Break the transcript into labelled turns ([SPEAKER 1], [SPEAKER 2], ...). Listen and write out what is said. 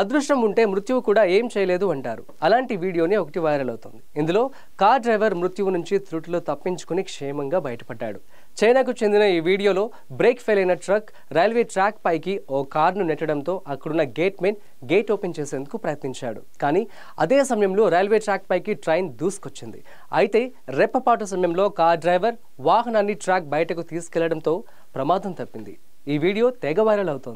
[SPEAKER 1] అదృష్టం ఉంటే మృత్యువు కూడా ఏం చేయలేదు అంటారు అలాంటి వీడియోనే ఒకటి వైరల్ అవుతుంది ఇందులో కార్ డ్రైవర్ మృత్యువు నుంచి త్రుటిలో తప్పించుకుని క్షేమంగా బయటపడ్డాడు చైనాకు చెందిన ఈ వీడియోలో బ్రేక్ ఫెయిల్ అయిన ట్రక్ రైల్వే ట్రాక్ పైకి ఓ కార్ను నెట్టడంతో అక్కడున్న గేట్ మెన్ గేట్ ఓపెన్ చేసేందుకు ప్రయత్నించాడు కానీ అదే సమయంలో రైల్వే ట్రాక్ పైకి ట్రైన్ దూసుకొచ్చింది అయితే రెప్పపాటు సమయంలో కార్ డ్రైవర్ వాహనాన్ని ట్రాక్ బయటకు తీసుకెళ్లడంతో ప్రమాదం తప్పింది ఈ వీడియో తెగ వైరల్ అవుతోంది